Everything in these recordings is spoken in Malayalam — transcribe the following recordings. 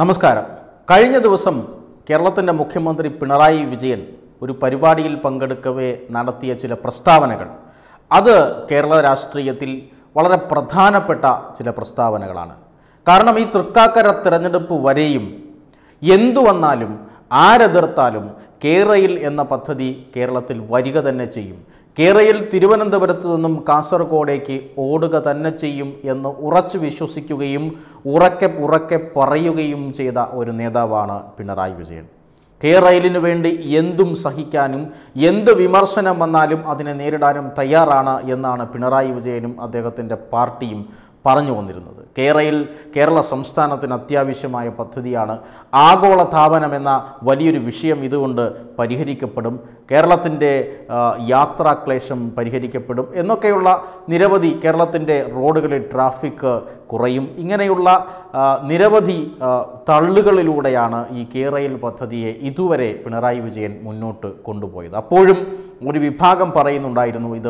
നമസ്കാരം കഴിഞ്ഞ ദിവസം കേരളത്തിൻ്റെ മുഖ്യമന്ത്രി പിണറായി വിജയൻ ഒരു പരിപാടിയിൽ പങ്കെടുക്കവേ നടത്തിയ ചില പ്രസ്താവനകൾ അത് കേരള രാഷ്ട്രീയത്തിൽ വളരെ പ്രധാനപ്പെട്ട ചില പ്രസ്താവനകളാണ് കാരണം ഈ തൃക്കാക്കര തിരഞ്ഞെടുപ്പ് വരെയും എന്തു വന്നാലും ആരെതിർത്താലും കേരയിൽ എന്ന പദ്ധതി കേരളത്തിൽ വരിക തന്നെ ചെയ്യും കേരയിൽ തിരുവനന്തപുരത്ത് നിന്നും കാസർഗോഡേക്ക് ഓടുക തന്നെ ചെയ്യും എന്ന് ഉറച്ചു വിശ്വസിക്കുകയും ഉറക്കെ ഉറക്കെ പറയുകയും ചെയ്ത ഒരു നേതാവാണ് പിണറായി വിജയൻ കേരയിലിനു വേണ്ടി എന്തും സഹിക്കാനും എന്ത് വിമർശനം വന്നാലും അതിനെ നേരിടാനും തയ്യാറാണ് എന്നാണ് പിണറായി വിജയനും അദ്ദേഹത്തിൻ്റെ പാർട്ടിയും പറഞ്ഞു വന്നിരുന്നത് കേരളയിൽ കേരള സംസ്ഥാനത്തിന് അത്യാവശ്യമായ പദ്ധതിയാണ് ആഗോള താപനം എന്ന വലിയൊരു വിഷയം ഇതുകൊണ്ട് പരിഹരിക്കപ്പെടും കേരളത്തിൻ്റെ യാത്രാക്ലേശം പരിഹരിക്കപ്പെടും എന്നൊക്കെയുള്ള നിരവധി കേരളത്തിൻ്റെ റോഡുകളിൽ ട്രാഫിക് കുറയും ഇങ്ങനെയുള്ള നിരവധി തള്ളുകളിലൂടെയാണ് ഈ കേരയിൽ പദ്ധതിയെ ഇതുവരെ പിണറായി വിജയൻ മുന്നോട്ട് കൊണ്ടുപോയത് അപ്പോഴും ഒരു വിഭാഗം പറയുന്നുണ്ടായിരുന്നു ഇത്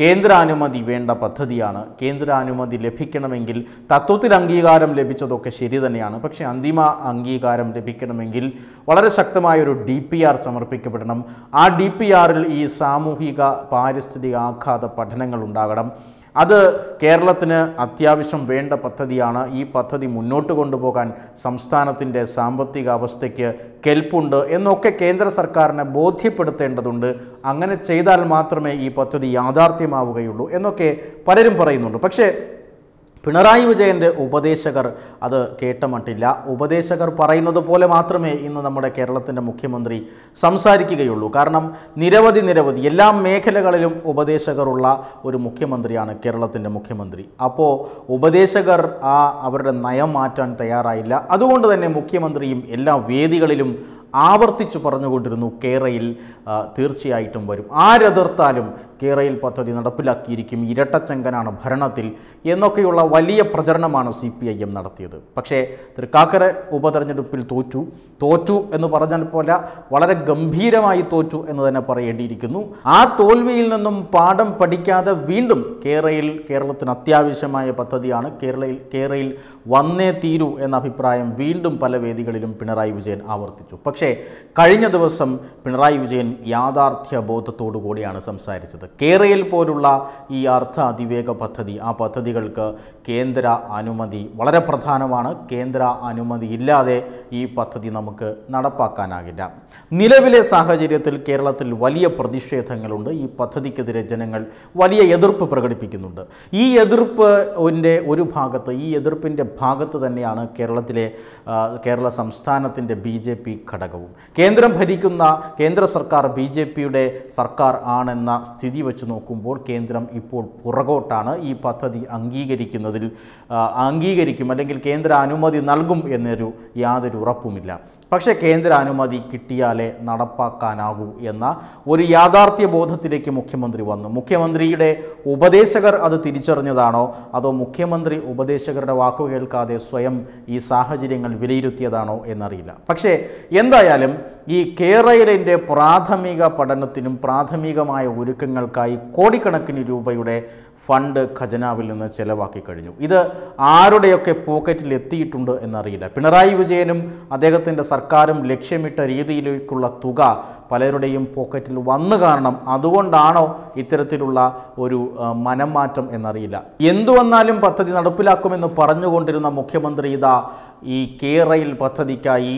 കേന്ദ്രാനുമതി വേണ്ട പദ്ധതിയാണ് കേന്ദ്രാനുമതി ലഭിക്കണമെങ്കിൽ തത്വത്തിൽ അംഗീകാരം ലഭിച്ചതൊക്കെ ശരി തന്നെയാണ് പക്ഷേ അന്തിമ അംഗീകാരം ലഭിക്കണമെങ്കിൽ വളരെ ശക്തമായ ഒരു ഡി പി ആർ സമർപ്പിക്കപ്പെടണം ആ ഡി പി ആറിൽ ഈ സാമൂഹിക പാരിസ്ഥിതിക ആഘാത പഠനങ്ങൾ ഉണ്ടാകണം അത് കേരളത്തിന് അത്യാവശ്യം വേണ്ട പദ്ധതിയാണ് ഈ പദ്ധതി മുന്നോട്ട് കൊണ്ടുപോകാൻ സംസ്ഥാനത്തിൻ്റെ സാമ്പത്തിക അവസ്ഥയ്ക്ക് കെൽപ്പുണ്ട് എന്നൊക്കെ കേന്ദ്ര സർക്കാരിനെ ബോധ്യപ്പെടുത്തേണ്ടതുണ്ട് അങ്ങനെ ചെയ്താൽ മാത്രമേ ഈ പദ്ധതി യാഥാർത്ഥ്യമാവുകയുള്ളൂ എന്നൊക്കെ പലരും പറയുന്നുണ്ട് പക്ഷേ പിണറായി വിജയൻ്റെ ഉപദേശകർ അത് കേട്ടമട്ടില്ല ഉപദേശകർ പറയുന്നത് പോലെ മാത്രമേ ഇന്ന് നമ്മുടെ കേരളത്തിൻ്റെ മുഖ്യമന്ത്രി സംസാരിക്കുകയുള്ളൂ കാരണം നിരവധി നിരവധി എല്ലാ മേഖലകളിലും ഉപദേശകരുള്ള ഒരു മുഖ്യമന്ത്രിയാണ് കേരളത്തിൻ്റെ മുഖ്യമന്ത്രി അപ്പോൾ ഉപദേശകർ ആ അവരുടെ നയം മാറ്റാൻ തയ്യാറായില്ല അതുകൊണ്ട് തന്നെ മുഖ്യമന്ത്രിയും എല്ലാ വേദികളിലും ആവർത്തിച്ചു പറഞ്ഞുകൊണ്ടിരുന്നു കേരയിൽ തീർച്ചയായിട്ടും വരും ആരെതിർത്താലും കേരയിൽ പദ്ധതി നടപ്പിലാക്കിയിരിക്കും ഇരട്ടച്ചങ്കനാണ് ഭരണത്തിൽ എന്നൊക്കെയുള്ള വലിയ പ്രചരണമാണ് സി പി ഐ എം നടത്തിയത് പക്ഷേ തൃക്കാക്കര ഉപതെരഞ്ഞെടുപ്പിൽ തോറ്റു തോറ്റു എന്ന് പറഞ്ഞാൽ പോലെ വളരെ ഗംഭീരമായി തോറ്റു എന്ന് തന്നെ പറയേണ്ടിയിരിക്കുന്നു ആ തോൽവിയിൽ നിന്നും പാഠം പഠിക്കാതെ വീണ്ടും കേരയിൽ കേരളത്തിന് അത്യാവശ്യമായ പദ്ധതിയാണ് കേരളയിൽ കേരയിൽ വന്നേ തീരൂ എന്ന അഭിപ്രായം വീണ്ടും പല വേദികളിലും പിണറായി വിജയൻ ആവർത്തിച്ചു പക്ഷേ കഴിഞ്ഞ ദിവസം പിണറായി വിജയൻ യാഥാർത്ഥ്യ ബോധത്തോടു കൂടിയാണ് സംസാരിച്ചത് കേരയിൽ പോലുള്ള ഈ അർത്ഥ അതിവേഗ പദ്ധതി ആ പദ്ധതികൾക്ക് കേന്ദ്ര അനുമതി വളരെ പ്രധാനമാണ് കേന്ദ്ര അനുമതി ഇല്ലാതെ ഈ പദ്ധതി നമുക്ക് നടപ്പാക്കാനാകില്ല നിലവിലെ സാഹചര്യത്തിൽ കേരളത്തിൽ വലിയ പ്രതിഷേധങ്ങളുണ്ട് ഈ പദ്ധതിക്കെതിരെ ജനങ്ങൾ വലിയ എതിർപ്പ് പ്രകടിപ്പിക്കുന്നുണ്ട് ഈ എതിർപ്പിൻ്റെ ഒരു ഭാഗത്ത് ഈ എതിർപ്പിൻ്റെ ഭാഗത്ത് തന്നെയാണ് കേരളത്തിലെ കേരള സംസ്ഥാനത്തിൻ്റെ ബി ജെ പി ഘടകവും കേന്ദ്രം ഭരിക്കുന്ന കേന്ദ്ര സർക്കാർ ബി ജെ പിയുടെ സർക്കാർ ആണെന്ന സ്ഥിതി സ്ഥിതി വെച്ച് നോക്കുമ്പോൾ കേന്ദ്രം ഇപ്പോൾ പുറകോട്ടാണ് ഈ പദ്ധതി അംഗീകരിക്കുന്നതിൽ അംഗീകരിക്കും അല്ലെങ്കിൽ കേന്ദ്ര അനുമതി നൽകും എന്നൊരു യാതൊരു ഉറപ്പുമില്ല പക്ഷേ കേന്ദ്ര അനുമതി കിട്ടിയാലേ നടപ്പാക്കാനാകൂ എന്ന ഒരു യാഥാർത്ഥ്യ ബോധത്തിലേക്ക് മുഖ്യമന്ത്രി വന്നു മുഖ്യമന്ത്രിയുടെ ഉപദേശകർ അത് തിരിച്ചറിഞ്ഞതാണോ അതോ മുഖ്യമന്ത്രി ഉപദേശകരുടെ വാക്കു കേൾക്കാതെ സ്വയം ഈ സാഹചര്യങ്ങൾ വിലയിരുത്തിയതാണോ എന്നറിയില്ല പക്ഷേ എന്തായാലും ഈ കേരളയിലിൻ്റെ പ്രാഥമിക പഠനത്തിനും പ്രാഥമികമായ ഒരുക്കങ്ങൾക്കായി കോടിക്കണക്കിന് രൂപയുടെ ഫണ്ട് ഖജനാവിൽ നിന്ന് ചെലവാക്കി കഴിഞ്ഞു ഇത് ആരുടെയൊക്കെ പോക്കറ്റിൽ എത്തിയിട്ടുണ്ട് എന്നറിയില്ല പിണറായി വിജയനും അദ്ദേഹത്തിൻ്റെ സർക്കാരും ലക്ഷ്യമിട്ട രീതിയിലേക്കുള്ള തുക പലരുടെയും പോക്കറ്റിൽ വന്നു കാരണം അതുകൊണ്ടാണോ ഇത്തരത്തിലുള്ള ഒരു മനംമാറ്റം എന്നറിയില്ല എന്തു വന്നാലും പദ്ധതി നടപ്പിലാക്കുമെന്ന് പറഞ്ഞുകൊണ്ടിരുന്ന മുഖ്യമന്ത്രി ഇതാ ഈ റെയിൽ പദ്ധതിക്കായി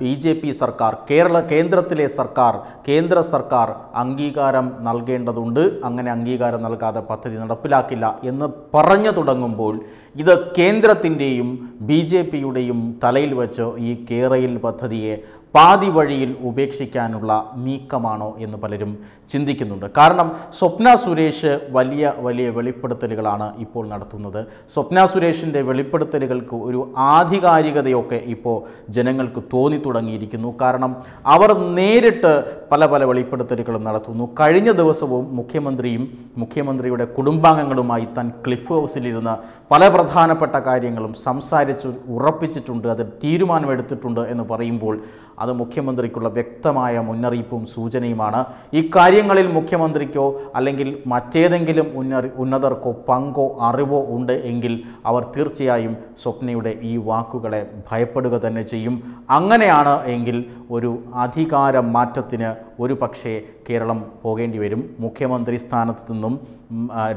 ബി ജെ പി സർക്കാർ കേരള കേന്ദ്രത്തിലെ സർക്കാർ കേന്ദ്ര സർക്കാർ അംഗീകാരം നൽകേണ്ടതുണ്ട് അങ്ങനെ അംഗീകാരം നൽകാതെ പദ്ധതി നടപ്പിലാക്കില്ല എന്ന് പറഞ്ഞു തുടങ്ങുമ്പോൾ ഇത് കേന്ദ്രത്തിൻ്റെയും ബി ജെ പിയുടെയും തലയിൽ വെച്ച് ഈ റെയിൽ പദ്ധതിയെ പാതി വഴിയിൽ ഉപേക്ഷിക്കാനുള്ള നീക്കമാണോ എന്ന് പലരും ചിന്തിക്കുന്നുണ്ട് കാരണം സ്വപ്ന സുരേഷ് വലിയ വലിയ വെളിപ്പെടുത്തലുകളാണ് ഇപ്പോൾ നടത്തുന്നത് സ്വപ്ന സുരേഷിൻ്റെ വെളിപ്പെടുത്തലുകൾക്ക് ഒരു ആധികാരികതയൊക്കെ ഇപ്പോൾ ജനങ്ങൾക്ക് തോന്നി തുടങ്ങിയിരിക്കുന്നു കാരണം അവർ നേരിട്ട് പല പല വെളിപ്പെടുത്തലുകളും നടത്തുന്നു കഴിഞ്ഞ ദിവസവും മുഖ്യമന്ത്രിയും മുഖ്യമന്ത്രിയുടെ കുടുംബാംഗങ്ങളുമായി താൻ ക്ലിഫ് ഹൗസിലിരുന്ന് പല പ്രധാനപ്പെട്ട കാര്യങ്ങളും സംസാരിച്ച് ഉറപ്പിച്ചിട്ടുണ്ട് അത് തീരുമാനമെടുത്തിട്ടുണ്ട് എന്ന് പറയുമ്പോൾ അത് മുഖ്യമന്ത്രിക്കുള്ള വ്യക്തമായ മുന്നറിയിപ്പും സൂചനയുമാണ് ഇക്കാര്യങ്ങളിൽ മുഖ്യമന്ത്രിക്കോ അല്ലെങ്കിൽ മറ്റേതെങ്കിലും ഉന്നറി ഉന്നതർക്കോ പങ്കോ അറിവോ ഉണ്ട് എങ്കിൽ അവർ തീർച്ചയായും സ്വപ്നയുടെ ഈ വാക്കുകളെ ഭയപ്പെടുക തന്നെ ചെയ്യും അങ്ങനെയാണ് എങ്കിൽ ഒരു അധികാര മാറ്റത്തിന് ഒരു പക്ഷേ കേരളം പോകേണ്ടി വരും മുഖ്യമന്ത്രി സ്ഥാനത്തു നിന്നും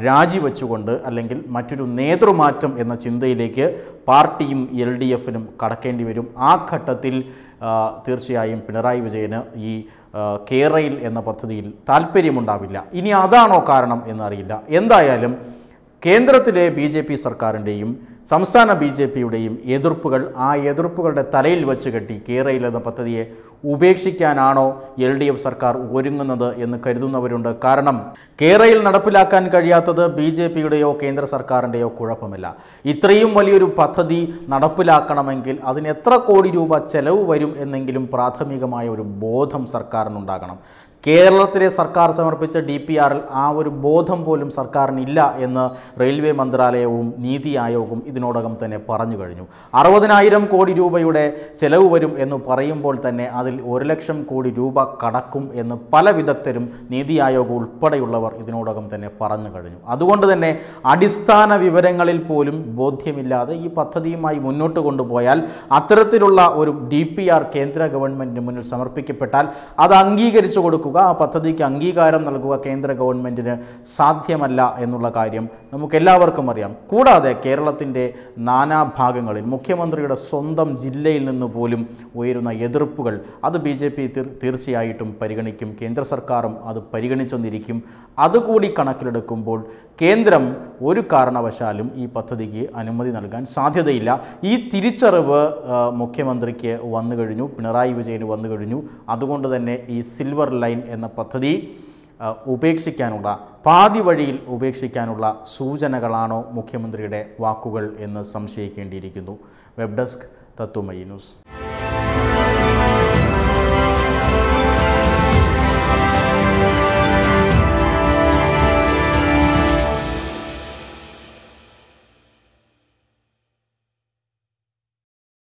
രാജിവെച്ചുകൊണ്ട് അല്ലെങ്കിൽ മറ്റൊരു നേതൃമാറ്റം എന്ന ചിന്തയിലേക്ക് പാർട്ടിയും എൽ ഡി എഫിനും കടക്കേണ്ടി വരും ആ ഘട്ടത്തിൽ തീർച്ചയായും പിണറായി വിജയന് ഈ കേരയിൽ എന്ന പദ്ധതിയിൽ താല്പര്യമുണ്ടാവില്ല ഇനി അതാണോ കാരണം എന്നറിയില്ല എന്തായാലും കേന്ദ്രത്തിലെ ബി സർക്കാരിൻ്റെയും സംസ്ഥാന ബി ജെ പിയുടെയും എതിർപ്പുകൾ ആ എതിർപ്പുകളുടെ തലയിൽ വെച്ച് കെട്ടി കേരളയിലെന്ന എന്ന പദ്ധതിയെ ഉപേക്ഷിക്കാനാണോ എൽ ഡി എഫ് സർക്കാർ ഒരുങ്ങുന്നത് എന്ന് കരുതുന്നവരുണ്ട് കാരണം കേരളയിൽ നടപ്പിലാക്കാൻ കഴിയാത്തത് ബി ജെ പിയുടെയോ കേന്ദ്ര സർക്കാരിൻ്റെയോ കുഴപ്പമില്ല ഇത്രയും വലിയൊരു പദ്ധതി നടപ്പിലാക്കണമെങ്കിൽ അതിന് എത്ര കോടി രൂപ ചെലവ് വരും എന്നെങ്കിലും പ്രാഥമികമായ ഒരു ബോധം സർക്കാരിനുണ്ടാകണം കേരളത്തിലെ സർക്കാർ സമർപ്പിച്ച ഡി പി ആറിൽ ആ ഒരു ബോധം പോലും സർക്കാരിനില്ല എന്ന് റെയിൽവേ മന്ത്രാലയവും നീതി ആയോഗവും ഇതിനോടകം തന്നെ പറഞ്ഞു കഴിഞ്ഞു അറുപതിനായിരം കോടി രൂപയുടെ ചെലവ് വരും എന്ന് പറയുമ്പോൾ തന്നെ അതിൽ ഒരു ലക്ഷം കോടി രൂപ കടക്കും എന്ന് പല വിദഗ്ധരും നീതി ആയോഗ് ഉൾപ്പെടെയുള്ളവർ ഇതിനോടകം തന്നെ പറഞ്ഞു കഴിഞ്ഞു അതുകൊണ്ട് തന്നെ അടിസ്ഥാന വിവരങ്ങളിൽ പോലും ബോധ്യമില്ലാതെ ഈ പദ്ധതിയുമായി മുന്നോട്ട് കൊണ്ടുപോയാൽ അത്തരത്തിലുള്ള ഒരു ഡി പി ആർ കേന്ദ്ര ഗവൺമെൻറ്റിന് മുന്നിൽ സമർപ്പിക്കപ്പെട്ടാൽ അത് അംഗീകരിച്ചു കൊടുക്കുക ആ പദ്ധതിക്ക് അംഗീകാരം നൽകുക കേന്ദ്ര ഗവൺമെൻറ്റിന് സാധ്യമല്ല എന്നുള്ള കാര്യം നമുക്കെല്ലാവർക്കും അറിയാം കൂടാതെ കേരളത്തിൻ്റെ നാനാ നാനാഭാഗങ്ങളിൽ മുഖ്യമന്ത്രിയുടെ സ്വന്തം ജില്ലയിൽ നിന്ന് പോലും ഉയരുന്ന എതിർപ്പുകൾ അത് ബി ജെ പി തീർച്ചയായിട്ടും പരിഗണിക്കും കേന്ദ്ര സർക്കാരും അത് പരിഗണിച്ചെന്നിരിക്കും അതുകൂടി കണക്കിലെടുക്കുമ്പോൾ കേന്ദ്രം ഒരു കാരണവശാലും ഈ പദ്ധതിക്ക് അനുമതി നൽകാൻ സാധ്യതയില്ല ഈ തിരിച്ചറിവ് മുഖ്യമന്ത്രിക്ക് വന്നു കഴിഞ്ഞു പിണറായി വിജയന് വന്നു കഴിഞ്ഞു അതുകൊണ്ട് തന്നെ ഈ സിൽവർ ലൈൻ എന്ന പദ്ധതി ഉപേക്ഷിക്കാനുള്ള പാതി വഴിയിൽ ഉപേക്ഷിക്കാനുള്ള സൂചനകളാണോ മുഖ്യമന്ത്രിയുടെ വാക്കുകൾ എന്ന് സംശയിക്കേണ്ടിയിരിക്കുന്നു വെബ് ഡെസ്ക് തത്വമയി ന്യൂസ്